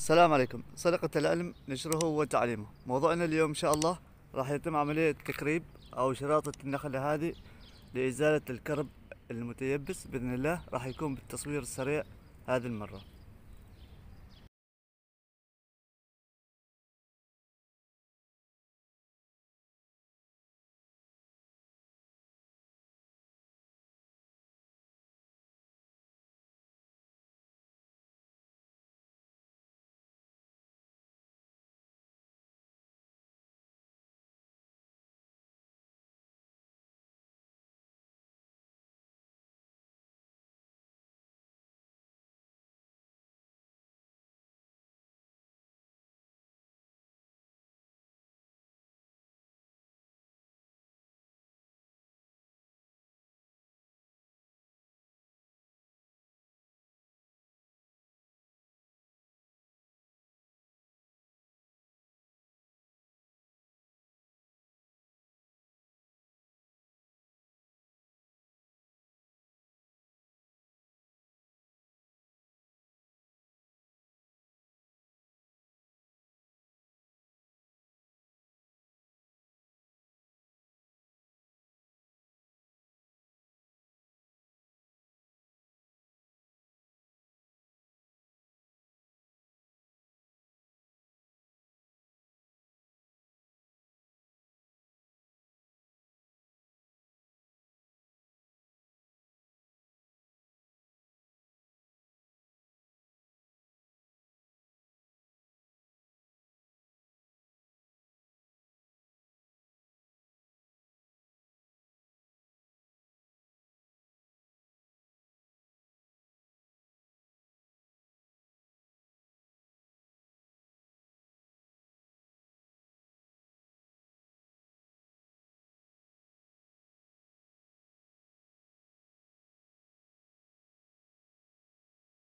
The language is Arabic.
السلام عليكم سرقة العلم نشره وتعليمه موضوعنا اليوم إن شاء الله راح يتم عملية تكريب أو شراطة النخلة هذه لإزالة الكرب المتيبس بإذن الله راح يكون بالتصوير السريع هذه المرة